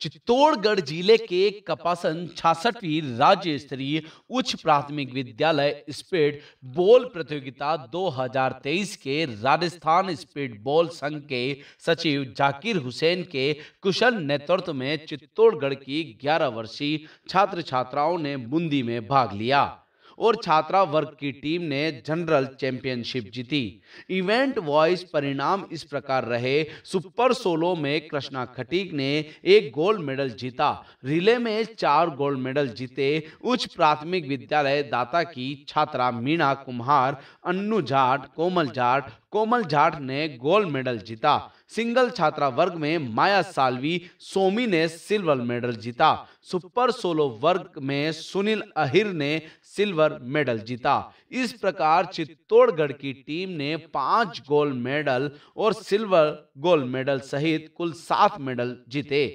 चित्तौड़गढ़ जिले के कपासन छासठवीं राज्य स्तरीय उच्च प्राथमिक विद्यालय स्पीड बॉल प्रतियोगिता 2023 के राजस्थान स्पीड बॉल संघ के सचिव जाकिर हुसैन के कुशल नेतृत्व में चित्तौड़गढ़ की 11 वर्षीय छात्र छात्राओं ने बूंदी में भाग लिया और छात्रा वर्ग की टीम ने जनरल चैंपियनशिप जीती इवेंट वॉइस परिणाम इस प्रकार रहे सुपर सोलो में कृष्णा खटीक ने एक गोल्ड मेडल जीता रिले में चार गोल्ड मेडल जीते उच्च प्राथमिक विद्यालय दाता की छात्रा मीना कुम्हार अन्नू जाट कोमल जाट कोमल झाठ ने गोल्ड मेडल जीता सिंगल छात्रा वर्ग में माया सालवी सोमी ने सिल्वर मेडल जीता सुपर सोलो वर्ग में सुनील अहिर ने सिल्वर मेडल जीता इस प्रकार चित्तौड़गढ़ की टीम ने पांच गोल्ड मेडल और सिल्वर गोल्ड मेडल सहित कुल सात मेडल जीते